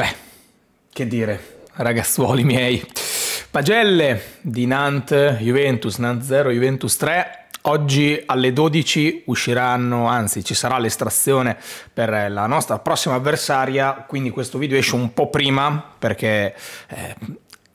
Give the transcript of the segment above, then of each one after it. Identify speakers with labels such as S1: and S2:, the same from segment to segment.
S1: Beh, che dire, ragazzuoli miei. Pagelle di Nantes, Juventus, Nantes 0, Juventus 3. Oggi alle 12 usciranno, anzi ci sarà l'estrazione per la nostra prossima avversaria, quindi questo video esce un po' prima perché eh,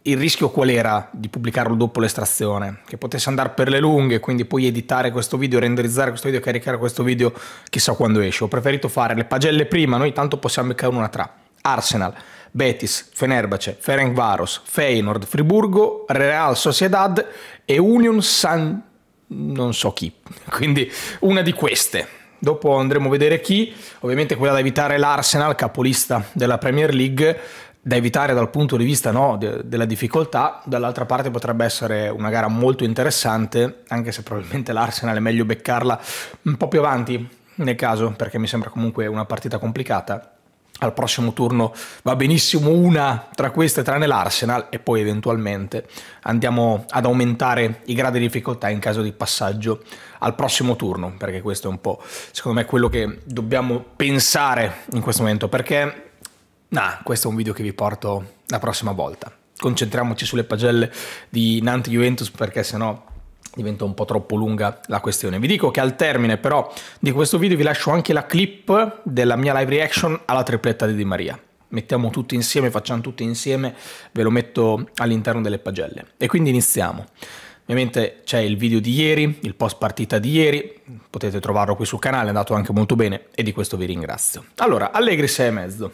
S1: il rischio qual era di pubblicarlo dopo l'estrazione? Che potesse andare per le lunghe, quindi poi editare questo video, renderizzare questo video, caricare questo video chissà quando esce. Ho preferito fare le pagelle prima, noi tanto possiamo beccare una tra. Arsenal, Betis, Fenerbahce, Ferencvaros, Feyenoord, Friburgo, Real Sociedad e Union San... non so chi. Quindi una di queste. Dopo andremo a vedere chi, ovviamente quella da evitare è l'Arsenal, capolista della Premier League, da evitare dal punto di vista no, de della difficoltà, dall'altra parte potrebbe essere una gara molto interessante, anche se probabilmente l'Arsenal è meglio beccarla un po' più avanti nel caso, perché mi sembra comunque una partita complicata al prossimo turno va benissimo una tra queste, tranne l'Arsenal, e poi eventualmente andiamo ad aumentare i gradi di difficoltà in caso di passaggio al prossimo turno, perché questo è un po', secondo me, quello che dobbiamo pensare in questo momento, perché, nah, questo è un video che vi porto la prossima volta. Concentriamoci sulle pagelle di Nanti Juventus, perché sennò... No diventa un po' troppo lunga la questione. Vi dico che al termine però di questo video vi lascio anche la clip della mia live reaction alla tripletta di Di Maria. Mettiamo tutti insieme, facciamo tutti insieme, ve lo metto all'interno delle pagelle. E quindi iniziamo. Ovviamente c'è il video di ieri, il post partita di ieri, potete trovarlo qui sul canale, è andato anche molto bene e di questo vi ringrazio. Allora, Allegri 6 e mezzo.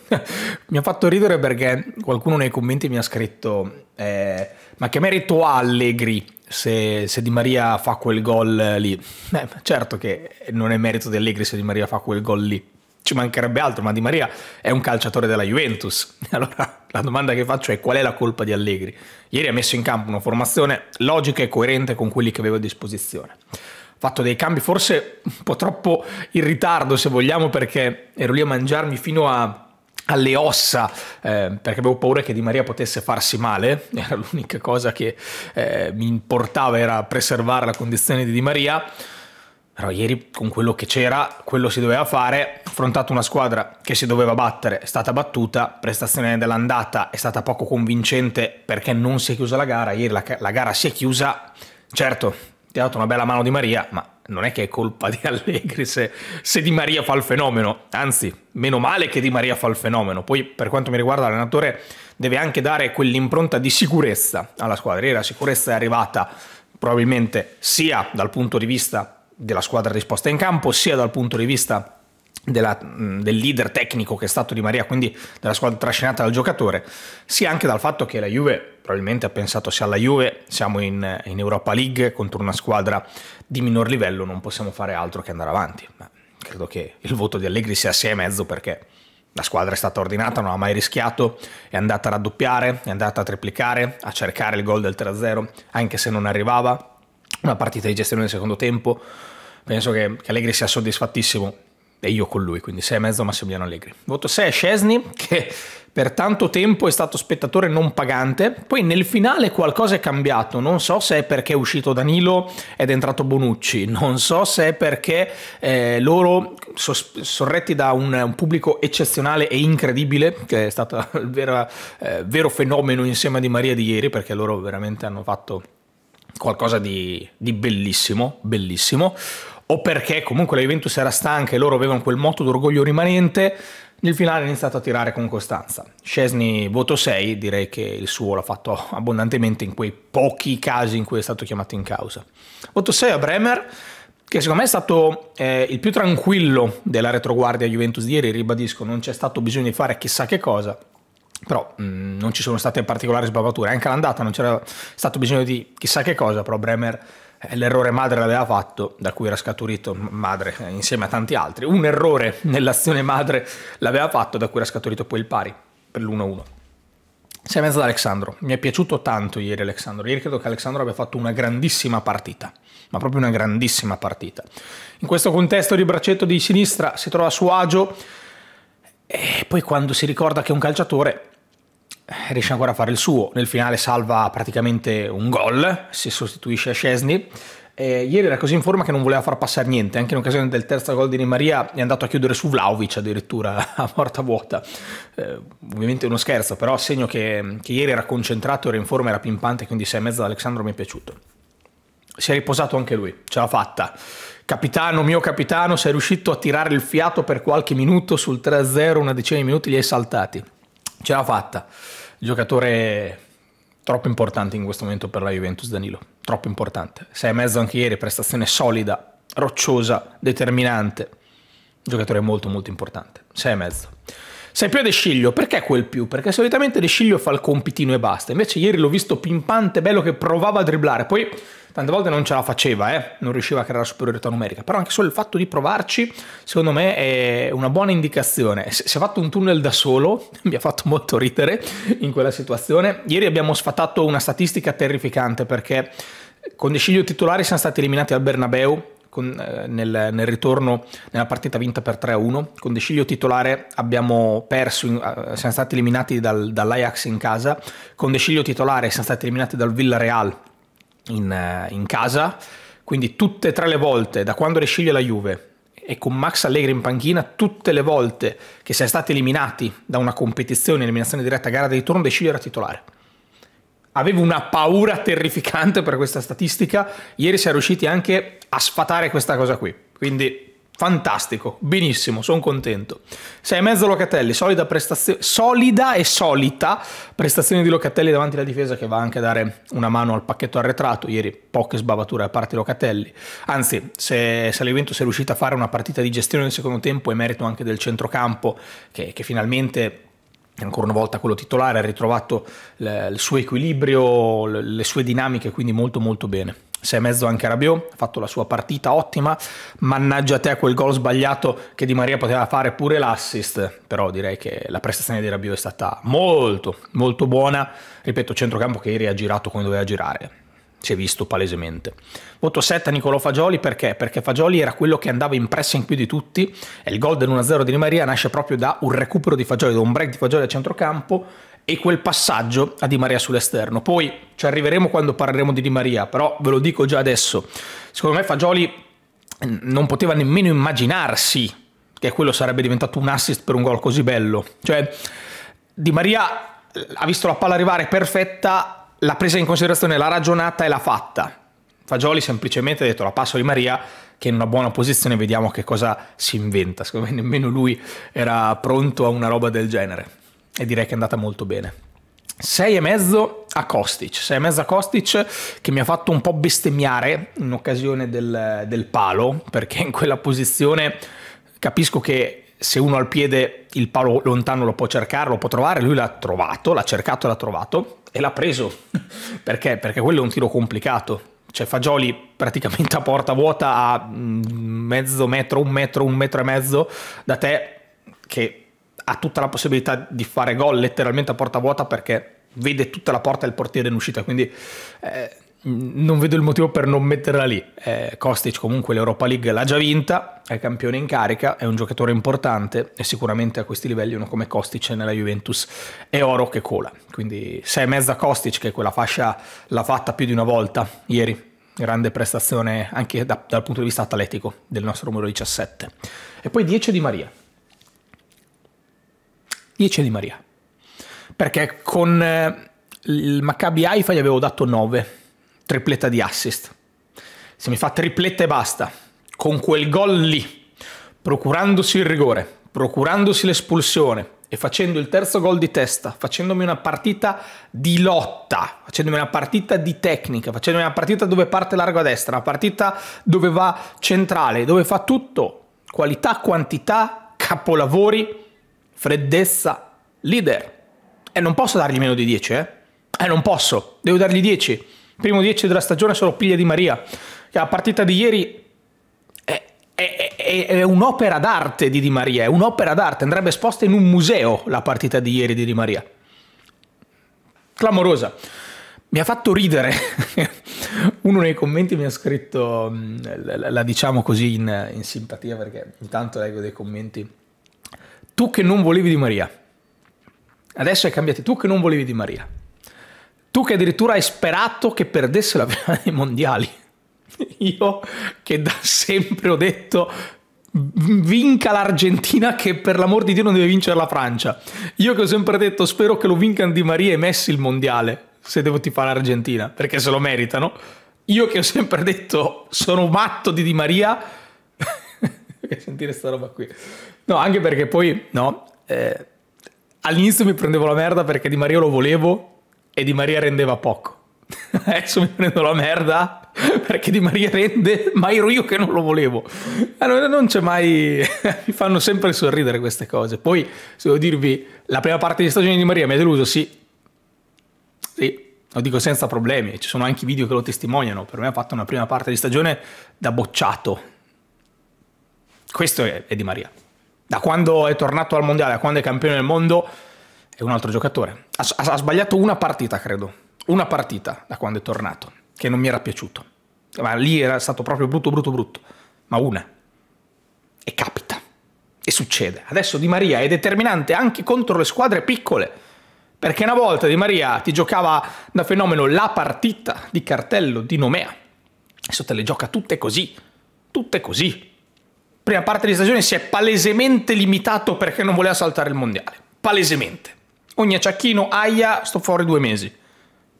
S1: mi ha fatto ridere perché qualcuno nei commenti mi ha scritto... Eh, ma che merito ha Allegri se, se Di Maria fa quel gol lì? Beh, certo che non è merito di Allegri se Di Maria fa quel gol lì. Ci mancherebbe altro, ma Di Maria è un calciatore della Juventus. Allora la domanda che faccio è qual è la colpa di Allegri? Ieri ha messo in campo una formazione logica e coerente con quelli che aveva a disposizione Ha fatto dei cambi forse un po' troppo in ritardo se vogliamo perché ero lì a mangiarmi fino a alle ossa eh, perché avevo paura che Di Maria potesse farsi male, era l'unica cosa che eh, mi importava era preservare la condizione di Di Maria, però ieri con quello che c'era, quello si doveva fare, affrontato una squadra che si doveva battere, è stata battuta, prestazione dell'andata è stata poco convincente perché non si è chiusa la gara, ieri la, la gara si è chiusa, certo ti ha dato una bella mano Di Maria, ma non è che è colpa di Allegri se, se, Di Maria fa il fenomeno, anzi, meno male che Di Maria fa il fenomeno. Poi, per quanto mi riguarda, l'allenatore deve anche dare quell'impronta di sicurezza alla squadra. E la sicurezza è arrivata probabilmente sia dal punto di vista della squadra risposta in campo, sia dal punto di vista della, mm, del leader tecnico che è stato Di Maria, quindi della squadra trascinata dal giocatore, sia anche dal fatto che la Juve probabilmente ha pensato sia alla Juve, siamo in, in Europa League contro una squadra di minor livello, non possiamo fare altro che andare avanti. Ma credo che il voto di Allegri sia mezzo perché la squadra è stata ordinata, non ha mai rischiato, è andata a raddoppiare, è andata a triplicare, a cercare il gol del 3-0, anche se non arrivava, una partita di gestione del secondo tempo. Penso che, che Allegri sia soddisfattissimo e io con lui, quindi e mezzo Massimiliano Allegri. Voto 6 a Scesni, che per tanto tempo è stato spettatore non pagante, poi nel finale qualcosa è cambiato, non so se è perché è uscito Danilo ed è entrato Bonucci, non so se è perché eh, loro, sorretti da un, un, pubblico eccezionale e incredibile, che è stato il vera, eh, vero fenomeno insieme a Di Maria di ieri, perché loro veramente hanno fatto qualcosa di, di bellissimo, bellissimo o perché comunque la Juventus era stanca e loro avevano quel moto d'orgoglio rimanente, nel finale ha iniziato a tirare con costanza. Scesni voto 6, direi che il suo l'ha fatto abbondantemente in quei pochi casi in cui è stato chiamato in causa. Voto 6 a Bremer, che secondo me è stato eh, il più tranquillo della retroguardia Juventus di ieri, ribadisco, non c'è stato bisogno di fare chissà che cosa, però mh, mm, non ci sono state particolari sbavature, anche all'andata non c'era stato bisogno di chissà che cosa, però Bremer eh, l'errore madre l'aveva fatto, da cui era scaturito madre eh, insieme a tanti altri, un errore nell'azione madre l'aveva fatto, da cui era scaturito poi il pari per l'1-1. Sei mezzo ad Alessandro, mi è piaciuto tanto ieri Alessandro, ieri credo che Alessandro abbia fatto una grandissima partita, ma proprio una grandissima partita. In questo contesto di braccetto di sinistra si trova a suo agio e poi quando si ricorda che è un calciatore riesce ancora a fare il suo, nel finale salva praticamente un gol, si sostituisce a Scesni. ieri era così in forma che non voleva far passare niente, anche in occasione del terzo gol di Di Maria è andato a chiudere su Vlaovic addirittura a porta vuota. Eh, ovviamente uno scherzo, però segno che, che, ieri era concentrato, era in forma, era pimpante, quindi 6 e mezzo da Alessandro mi è piaciuto. Si è riposato anche lui, ce l'ha fatta. Capitano, mio capitano, sei riuscito a tirare il fiato per qualche minuto sul 3-0, una decina di minuti li hai saltati. Ce l'ha fatta. Giocatore troppo importante in questo momento per la Juventus, Danilo. Troppo importante. Sei e mezzo anche ieri, prestazione solida, rocciosa, determinante. Giocatore molto molto importante. Sei e mezzo. Sei più a De Sciglio, perché quel più? Perché solitamente De Sciglio fa il compitino e basta. Invece ieri l'ho visto pimpante, bello che provava a dribblare. Poi tante volte non ce la faceva, eh? non riusciva a creare superiorità numerica, però anche solo il fatto di provarci secondo me è una buona indicazione. Si è fatto un tunnel da solo, mi ha fatto molto ridere in quella situazione. Ieri abbiamo sfatato una statistica terrificante perché con Deciglio titolare siamo stati eliminati al Bernabeu con, eh, nel, nel, ritorno nella partita vinta per 3-1. Con Deciglio titolare abbiamo perso, in, eh, siamo stati eliminati dal, dall'Ajax in casa, con Deciglio titolare siamo stati eliminati dal Villarreal in, eh, in casa, quindi tutte e tre le volte da quando resciglie la Juve e con Max Allegri in panchina, tutte le volte che si è stati eliminati da una competizione, eliminazione diretta, gara di ritorno, De Sciglio era titolare. Avevo una paura terrificante per questa statistica, ieri si è riusciti anche a sfatare questa cosa qui, quindi Fantastico, benissimo, sono contento. Sei mezzo Locatelli, solida, solida e solita prestazione di Locatelli davanti alla difesa che va anche a dare una mano al pacchetto arretrato. Ieri poche sbavature da parte Locatelli. Anzi, se, se l'Eventus è riuscita a fare una partita di gestione nel secondo tempo è merito anche del centrocampo che, che finalmente ancora una volta quello titolare ha ritrovato il suo equilibrio, le sue dinamiche, quindi molto molto bene sei mezzo anche Rabiot, ha fatto la sua partita ottima, mannaggia te a quel gol sbagliato che Di Maria poteva fare pure l'assist, però direi che la prestazione di Rabiot è stata molto molto buona, ripeto centrocampo che ieri ha girato come doveva girare, si è visto palesemente. Voto 7 a Nicolò Fagioli perché? Perché Fagioli era quello che andava in pressa in più di tutti e il gol dell'1-0 di Di Maria nasce proprio da un recupero di Fagioli, da un break di Fagioli a centrocampo e quel passaggio a Di Maria sull'esterno. Poi ci arriveremo quando parleremo di Di Maria, però ve lo dico già adesso. Secondo me Fagioli non poteva nemmeno immaginarsi che quello sarebbe diventato un assist per un gol così bello. Cioè, Di Maria ha visto la palla arrivare perfetta, l'ha presa in considerazione, l'ha ragionata e l'ha fatta. Fagioli semplicemente ha detto la passo di Maria che in una buona posizione vediamo che cosa si inventa. Secondo me nemmeno lui era pronto a una roba del genere e direi che è andata molto bene. e mezzo a Kostic, e mezzo a Kostic che mi ha fatto un po' bestemmiare in occasione del, del palo, perché in quella posizione capisco che se uno al piede il palo lontano lo può cercare, lo può trovare, lui l'ha trovato, l'ha cercato e l'ha trovato e l'ha preso. perché? Perché quello è un tiro complicato. Cioè Fagioli praticamente a porta vuota a mm, mezzo metro, un metro, un metro e mezzo da te che ha tutta la possibilità di fare gol letteralmente a porta vuota perché vede tutta la porta e il portiere in uscita, quindi eh, non vedo il motivo per non metterla lì. Eh, Kostic comunque l'Europa League l'ha già vinta, è campione in carica, è un giocatore importante e sicuramente a questi livelli uno come Kostic nella Juventus è oro che cola. Quindi 6 mezza Kostic che quella fascia l'ha fatta più di una volta ieri, grande prestazione anche da, dal punto di vista atletico del nostro numero 17. E poi 10 di Maria. 10 di Maria. Perché con eh, il Maccabi Haifa gli avevo dato 9, tripletta di assist. Se mi fa tripletta e basta, con quel gol lì, procurandosi il rigore, procurandosi l'espulsione e facendo il terzo gol di testa, facendomi una partita di lotta, facendomi una partita di tecnica, facendomi una partita dove parte largo a destra, una partita dove va centrale, dove fa tutto, qualità, quantità, capolavori, freddezza, leader. E non posso dargli meno di 10, eh? Eh, non posso, devo dargli 10. Primo 10 della stagione sono Piglia di Maria. La partita di ieri è, è, è, è un'opera d'arte di Di Maria, è un'opera d'arte, andrebbe esposta in un museo la partita di ieri di Di Maria. Clamorosa. Mi ha fatto ridere. Uno nei commenti mi ha scritto, mm, la, la diciamo così in, in simpatia perché intanto leggo dei commenti tu che non volevi di Maria, adesso hai cambiato, tu che non volevi di Maria, tu che addirittura hai sperato che perdesse la finale dei mondiali, io che da sempre ho detto vinca l'Argentina che per l'amor di Dio non deve vincere la Francia, io che ho sempre detto spero che lo vincano Di Maria e Messi il mondiale, se devo tifare l'Argentina, perché se lo meritano, io che ho sempre detto sono matto di Di Maria, sentire sta roba qui. No, anche perché poi, no, eh, all'inizio mi prendevo la merda perché Di Maria lo volevo e Di Maria rendeva poco. Adesso mi prendo la merda perché Di Maria rende, ma ero io che non lo volevo. Allora ah, non c'è mai... mi fanno sempre sorridere queste cose. Poi, se devo dirvi, la prima parte di stagione di Maria mi ha deluso, sì. Sì, lo dico senza problemi, ci sono anche video che lo testimoniano. Per me ha fatto una prima parte di stagione da bocciato. Questo è, è Di Maria da quando è tornato al mondiale, da quando è campione del mondo, è un altro giocatore. Ha, ha, sbagliato una partita, credo. Una partita da quando è tornato, che non mi era piaciuto. Ma lì era stato proprio brutto, brutto, brutto. Ma una. E capita. E succede. Adesso Di Maria è determinante anche contro le squadre piccole. Perché una volta Di Maria ti giocava da fenomeno la partita di cartello di Nomea. Adesso te le gioca tutte così. Tutte così prima parte di stagione si è palesemente limitato perché non voleva saltare il mondiale. Palesemente. Ogni acciacchino, aia, sto fuori due mesi.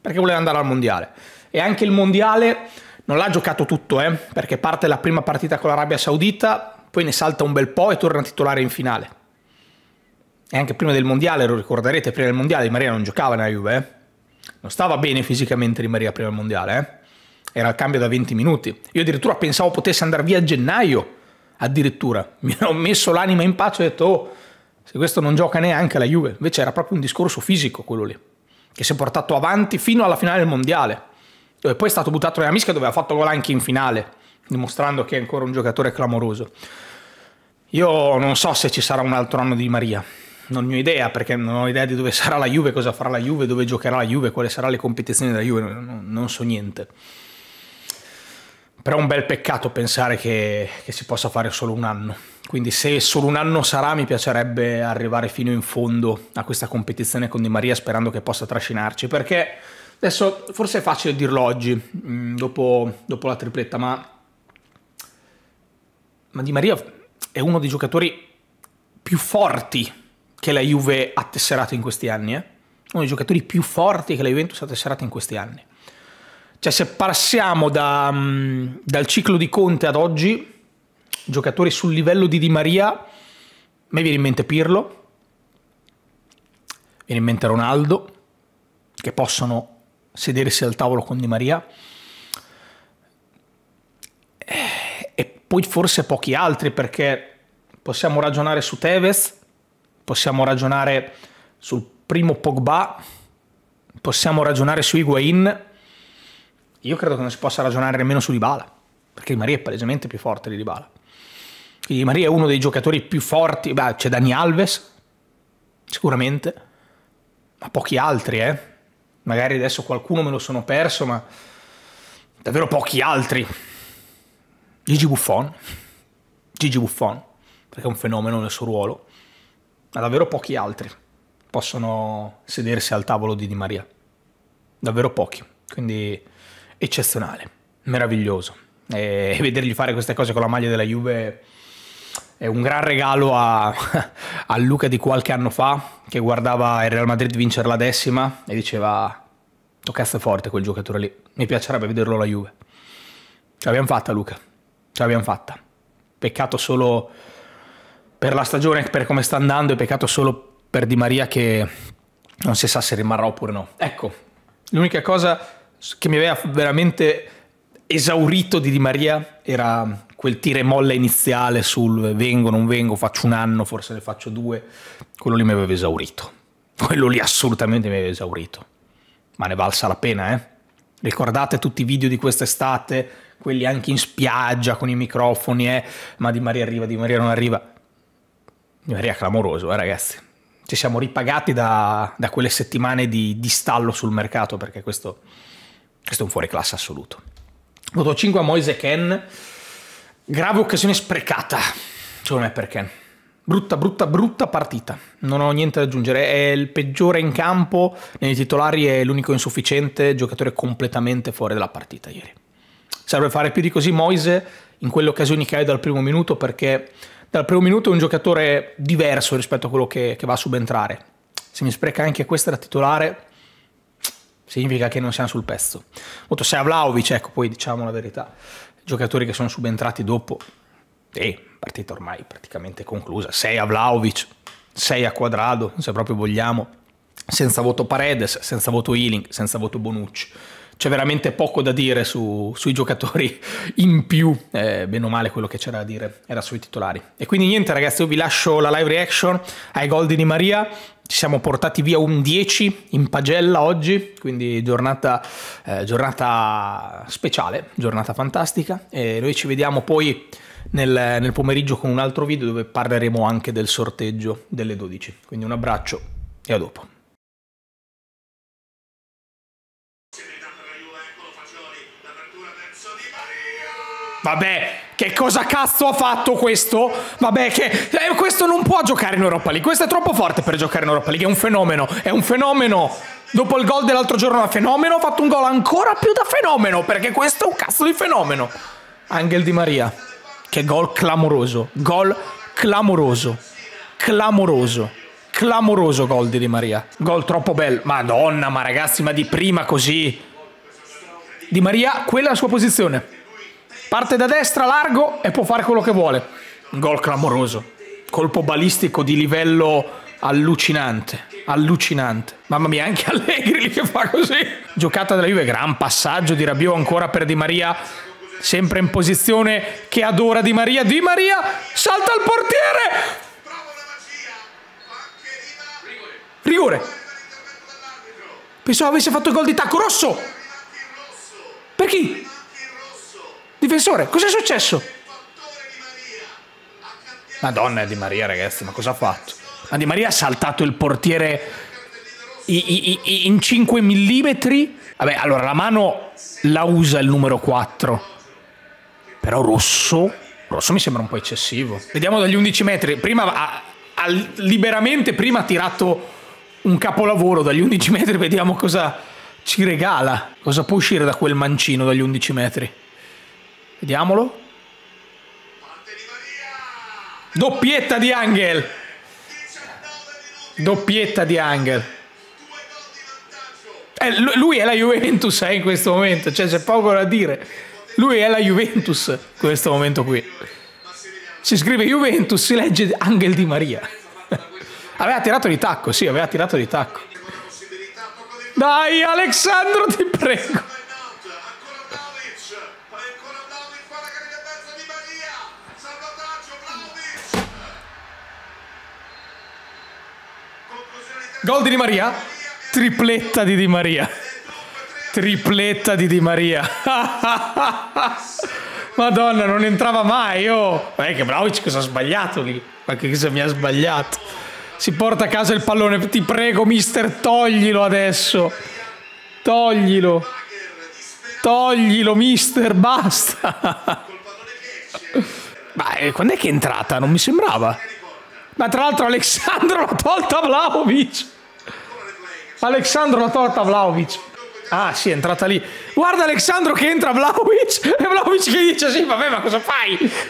S1: Perché voleva andare al mondiale. E anche il mondiale non l'ha giocato tutto, eh, perché parte la prima partita con l'Arabia Saudita, poi ne salta un bel po' e torna titolare in finale. E anche prima del mondiale, lo ricorderete, prima del mondiale Di Maria non giocava nella Juve, eh. Non stava bene fisicamente Di Maria prima del mondiale, eh. Era il cambio da 20 minuti. Io addirittura pensavo potesse andare via a gennaio addirittura mi ho messo l'anima in pace e ho detto oh, se questo non gioca neanche la Juve, invece era proprio un discorso fisico quello lì, che si è portato avanti fino alla finale del Mondiale, dove poi è stato buttato nella mischia dove ha fatto gol anche in finale, dimostrando che è ancora un giocatore clamoroso. Io non so se ci sarà un altro anno di Maria, non ne ho idea perché non ho idea di dove sarà la Juve, cosa farà la Juve, dove giocherà la Juve, quali saranno le competizioni della Juve, non, non so niente. Però è un bel peccato pensare che, che, si possa fare solo un anno. Quindi se solo un anno sarà mi piacerebbe arrivare fino in fondo a questa competizione con Di Maria sperando che possa trascinarci. Perché adesso forse è facile dirlo oggi, mm, dopo, dopo la tripletta, ma, ma Di Maria è uno dei giocatori più forti che la Juve ha tesserato in questi anni. Eh? Uno dei giocatori più forti che la Juventus ha tesserato in questi anni. Cioè se passiamo da, mm, dal ciclo di Conte ad oggi, giocatori sul livello di Di Maria, a me viene in mente Pirlo, viene in mente Ronaldo, che possono sedersi al tavolo con Di Maria, eh, e poi forse pochi altri perché possiamo ragionare su Tevez, possiamo ragionare sul primo Pogba, possiamo ragionare su Higuain, io credo che non si possa ragionare nemmeno su Dybala, perché Di Maria è palesemente più forte di Dybala. Quindi Di Maria è uno dei giocatori più forti, beh, c'è Dani Alves, sicuramente, ma pochi altri, eh. Magari adesso qualcuno me lo sono perso, ma davvero pochi altri. Gigi Buffon, Gigi Buffon, perché è un fenomeno nel suo ruolo, ma davvero pochi altri possono sedersi al tavolo di Di Maria. Davvero pochi. Quindi eccezionale, meraviglioso. E vedergli fare queste cose con la maglia della Juve è un gran regalo a, a Luca di qualche anno fa che guardava il Real Madrid vincere la decima e diceva toccasse forte quel giocatore lì, mi piacerebbe vederlo la Juve. Ce l'abbiamo fatta Luca, ce l'abbiamo fatta. Peccato solo per la stagione, per come sta andando e peccato solo per Di Maria che non si sa se rimarrà oppure no. Ecco, l'unica cosa che mi aveva veramente esaurito di Di Maria era quel tire e molla iniziale sul vengo, non vengo, faccio un anno, forse ne faccio due, quello lì mi aveva esaurito. Quello lì assolutamente mi aveva esaurito. Ma ne valsa la pena, eh? Ricordate tutti i video di quest'estate, quelli anche in spiaggia con i microfoni, eh? Ma Di Maria arriva, Di Maria non arriva. Di Maria clamoroso, eh ragazzi. Ci siamo ripagati da, da quelle settimane di, di stallo sul mercato perché questo questo è un fuoriclasse assoluto. Voto 5 a Moise Ken, grave occasione sprecata, secondo me perché. Brutta, brutta, brutta partita. Non ho niente da aggiungere. È il peggiore in campo. Nei titolari è l'unico insufficiente. Giocatore completamente fuori dalla partita ieri. Serve fare più di così Moise in quelle occasioni che hai dal primo minuto perché dal primo minuto è un giocatore diverso rispetto a quello che, che va a subentrare. Se mi spreca anche questa da titolare, significa che non siamo sul pezzo. Molto se a Vlaovic, ecco, poi diciamo la verità, giocatori che sono subentrati dopo, eh, partita ormai praticamente conclusa, 6 a Vlaovic, 6 a Quadrado, se proprio vogliamo, senza voto Paredes, senza voto Healing, senza voto Bonucci. C'è veramente poco da dire su, sui giocatori in più, eh, bene o male quello che c'era da dire era sui titolari. E quindi niente ragazzi, io vi lascio la live reaction ai gol di Di Maria, ci siamo portati via un 10 in pagella oggi, quindi giornata, eh, giornata speciale, giornata fantastica. E noi ci vediamo poi nel, nel pomeriggio con un altro video dove parleremo anche del sorteggio delle 12. Quindi un abbraccio e a dopo. Vabbè, che cosa cazzo ha fatto questo? Vabbè, che eh, questo non può giocare in Europa League. Questo è troppo forte per giocare in Europa League. È un fenomeno. È un fenomeno. Dopo il gol dell'altro giorno da fenomeno, ha fatto un gol ancora più da fenomeno. Perché questo è un cazzo di fenomeno. Angel Di Maria. Che gol clamoroso. Gol clamoroso. Clamoroso clamoroso gol di Di Maria. Gol troppo bello. Madonna, ma ragazzi, ma di prima così. Di Maria, quella è la sua posizione. Parte da destra, largo e può fare quello che vuole. Gol clamoroso. Colpo balistico di livello allucinante. Allucinante. Mamma mia, anche Allegri che fa così. Giocata della Juve, gran passaggio di Rabiot ancora per Di Maria. Sempre in posizione che adora Di Maria. Di Maria salta al portiere. Rigore. Pensavo avesse fatto il gol di tacco rosso. Per chi? difensore. Cos'è successo? Madonna Di Maria, ragazzi, ma cosa ha fatto? Ma Di Maria ha saltato il portiere in 5 mm. Vabbè, allora la mano la usa il numero 4. Però rosso, rosso mi sembra un po' eccessivo. Vediamo dagli 11 metri. Prima ha, ha liberamente prima ha tirato un capolavoro dagli 11 metri. Vediamo cosa ci regala. Cosa può uscire da quel mancino dagli 11 metri. Vediamolo. Doppietta di Angel. Doppietta di Angel. Eh, lui è la Juventus eh, in questo momento, cioè c'è poco da dire. Lui è la Juventus in questo momento qui. Si scrive Juventus, si legge Angel Di Maria. aveva tirato di tacco, sì, aveva tirato di tacco. Dai Alessandro, ti prego. Gol di Di Maria. Tripletta di Di Maria. Tripletta di Di Maria. Madonna, non entrava mai. Oh, eh, che Vlaovic cosa ha sbagliato lì? Ma che cosa mi ha sbagliato? Si porta a casa il pallone. Ti prego, mister, toglilo adesso. Toglilo. Toglilo, mister, basta. Ma eh, quando è che è entrata? Non mi sembrava. Ma tra l'altro Alexandro l'ha tolta Vlaovic. Alexandro l'ha tolta Vlaovic. Ah sì, è entrata lì. Guarda Alexandro che entra Vlaovic e Vlaovic che dice sì, vabbè, ma cosa fai?